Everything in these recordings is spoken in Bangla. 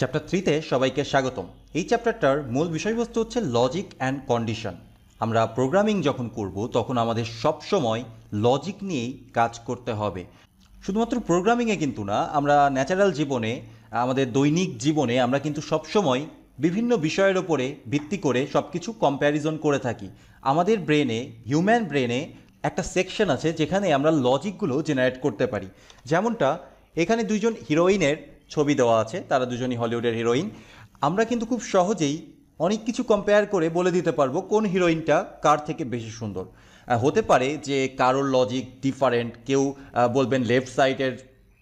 চ্যাপ্টার থ্রিতে সবাইকে স্বাগতম এই চ্যাপ্টারটার মূল বিষয়বস্তু হচ্ছে লজিক অ্যান্ড কন্ডিশন আমরা প্রোগ্রামিং যখন করব তখন আমাদের সবসময় লজিক নিয়েই কাজ করতে হবে শুধুমাত্র প্রোগ্রামিংয়ে কিন্তু না আমরা ন্যাচারাল জীবনে আমাদের দৈনিক জীবনে আমরা কিন্তু সবসময় বিভিন্ন বিষয়ের ওপরে ভিত্তি করে সব কিছু কম্প্যারিজন করে থাকি আমাদের ব্রেনে হিউম্যান ব্রেনে একটা সেকশন আছে যেখানে আমরা লজিকগুলো জেনারেট করতে পারি যেমনটা এখানে দুইজন হিরোইনের ছবি দেওয়া আছে তারা দুজনই হলিউডের হিরোইন আমরা কিন্তু খুব সহজেই অনেক কিছু কম্পেয়ার করে বলে দিতে পারবো কোন হিরোইনটা কার থেকে বেশি সুন্দর হতে পারে যে কারোর লজিক ডিফারেন্ট কেউ বলবেন লেফট সাইডের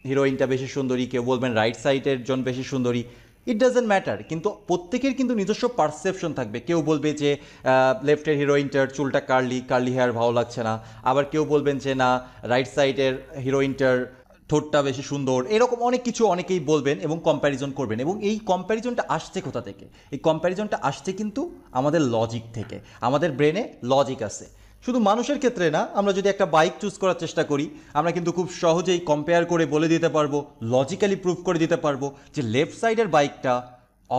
হিরোইনটা বেশি সুন্দরী কেউ বলবেন রাইট সাইডের জন বেশি সুন্দরী ইট ডাজেন্ট ম্যাটার কিন্তু প্রত্যেকের কিন্তু নিজস্ব পারসেপশন থাকবে কেউ বলবে যে লেফটের হিরোইনটার চুলটা কার্লি কার্লি হেয়ার ভালো লাগছে না আবার কেউ বলবেন যে না রাইট সাইডের হিরোইনটার ঠোঁটটা বেশি সুন্দর এরকম অনেক কিছু অনেকেই বলবেন এবং কম্প্যারিজন করবেন এবং এই কম্প্যারিজনটা আসছে কোথা থেকে এই কম্প্যারিজনটা আসছে কিন্তু আমাদের লজিক থেকে আমাদের ব্রেনে লজিক আছে শুধু মানুষের ক্ষেত্রে না আমরা যদি একটা বাইক চুজ করার চেষ্টা করি আমরা কিন্তু খুব সহজেই কম্পেয়ার করে বলে দিতে পারবো লজিক্যালি প্রুভ করে দিতে পারবো যে লেফট সাইডের বাইকটা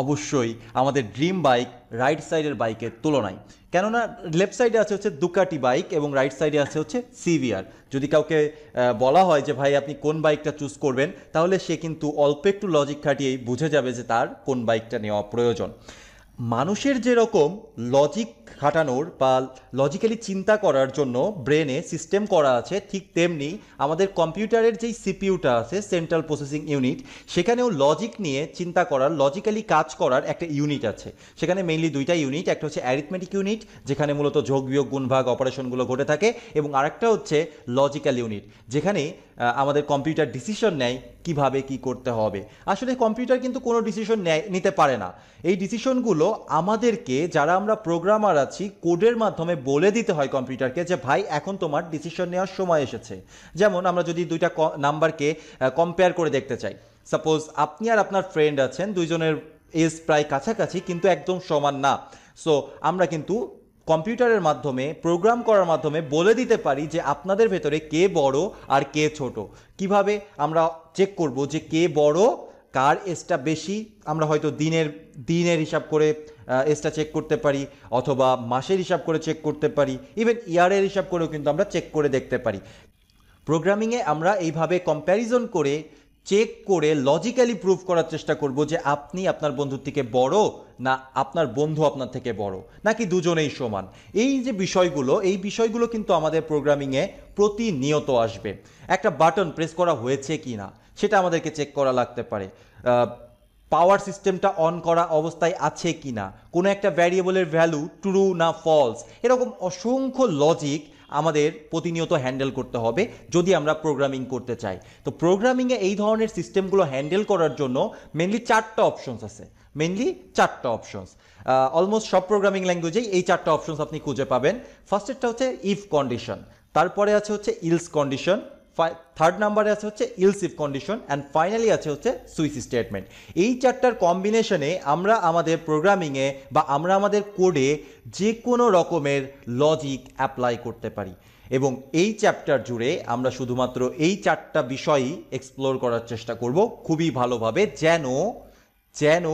অবশ্যই আমাদের ড্রিম বাইক রাইট সাইডের বাইকের তুলনায় কেননা লেফট সাইডে আছে হচ্ছে দুকাটি বাইক এবং রাইট সাইডে আছে হচ্ছে সিভিআর যদি কাউকে বলা হয় যে ভাই আপনি কোন বাইকটা চুজ করবেন তাহলে সে কিন্তু অল্প একটু লজিক খাটিয়েই বুঝে যাবে যে তার কোন বাইকটা নেওয়া প্রয়োজন মানুষের যেরকম লজিক খাটানোর বা লজিক্যালি চিন্তা করার জন্য ব্রেনে সিস্টেম করা আছে ঠিক তেমনি আমাদের কম্পিউটারের যেই সিপিউটা আছে সেন্ট্রাল প্রসেসিং ইউনিট সেখানেও লজিক নিয়ে চিন্তা করার লজিক্যালি কাজ করার একটা ইউনিট আছে সেখানে মেইনলি দুইটা ইউনিট একটা হচ্ছে অ্যারিথমেটিক ইউনিট যেখানে মূলত যোগ বিয়োগ গুণভাগ অপারেশনগুলো ঘটে থাকে এবং আরেকটা হচ্ছে লজিক্যাল ইউনিট যেখানে আমাদের কম্পিউটার ডিসিশন নেয় কিভাবে কি করতে হবে আসলে কম্পিউটার কিন্তু কোনো ডিসিশন নেয় নিতে পারে না এই ডিসিশনগুলো আমাদেরকে যারা আমরা প্রোগ্রামার আছি কোডের মাধ্যমে বলে দিতে হয় কম্পিউটারকে যে ভাই এখন তোমার ডিসিশন নেওয়ার সময় এসেছে যেমন আমরা যদি দুইটা নাম্বারকে কম্পেয়ার করে দেখতে চাই সাপোজ আপনি আর আপনার ফ্রেন্ড আছেন দুইজনের এজ প্রায় কাছাকাছি কিন্তু একদম সমান না সো আমরা কিন্তু কম্পিউটারের মাধ্যমে প্রোগ্রাম করার মাধ্যমে বলে দিতে পারি যে আপনাদের ভেতরে কে বড় আর কে ছোট কিভাবে আমরা চেক করব যে কে বড় কার এসটা বেশি আমরা হয়তো দিনের দিনের হিসাব করে এসটা চেক করতে পারি অথবা মাসের হিসাব করে চেক করতে পারি ইভেন ইয়ারের হিসাব করেও কিন্তু আমরা চেক করে দেখতে পারি প্রোগ্রামিংয়ে আমরা এইভাবে কম্প্যারিজন করে চেক করে লজিক্যালি প্রুভ করার চেষ্টা করব যে আপনি আপনার বন্ধুর থেকে বড় না আপনার বন্ধু আপনার থেকে বড় নাকি দুজনেই সমান এই যে বিষয়গুলো এই বিষয়গুলো কিন্তু আমাদের প্রোগ্রামিংয়ে প্রতিনিয়ত আসবে একটা বাটন প্রেস করা হয়েছে কি না সেটা আমাদেরকে চেক করা লাগতে পারে পাওয়ার সিস্টেমটা অন করা অবস্থায় আছে কি না কোনো একটা ভ্যারিয়েবলের ভ্যালু ট্রু না ফলস এরকম অসংখ্য লজিক আমাদের প্রতিনিয়ত হ্যান্ডেল করতে হবে যদি আমরা প্রোগ্রামিং করতে চাই তো প্রোগ্রামিংয়ে এই ধরনের সিস্টেমগুলো হ্যান্ডেল করার জন্য মেনলি চারটা অপশনস আছে মেনলি চারটা অপশনস অলমোস্ট সব প্রোগ্রামিং ল্যাঙ্গুয়েজেই এই চারটা অপশনস আপনি খুঁজে পাবেন ফার্স্টেরটা হচ্ছে ইফ কন্ডিশন তারপরে আছে হচ্ছে ইলস কন্ডিশন থার্ড নাম্বারে আছে হচ্ছে ইলসিফ কন্ডিশন অ্যান্ড ফাইনালি আছে হচ্ছে সুইচ স্টেটমেন্ট এই চারটার কম্বিনেশনে আমরা আমাদের প্রোগ্রামিংয়ে বা আমরা আমাদের কোডে যে কোনো রকমের লজিক অ্যাপ্লাই করতে পারি এবং এই চ্যাপ্টার জুড়ে আমরা শুধুমাত্র এই চারটা বিষয়ই এক্সপ্লোর করার চেষ্টা করব খুবই ভালোভাবে যেন যেন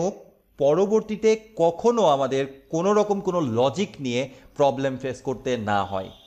পরবর্তীতে কখনো আমাদের কোনো রকম কোনো লজিক নিয়ে প্রবলেম ফেস করতে না হয়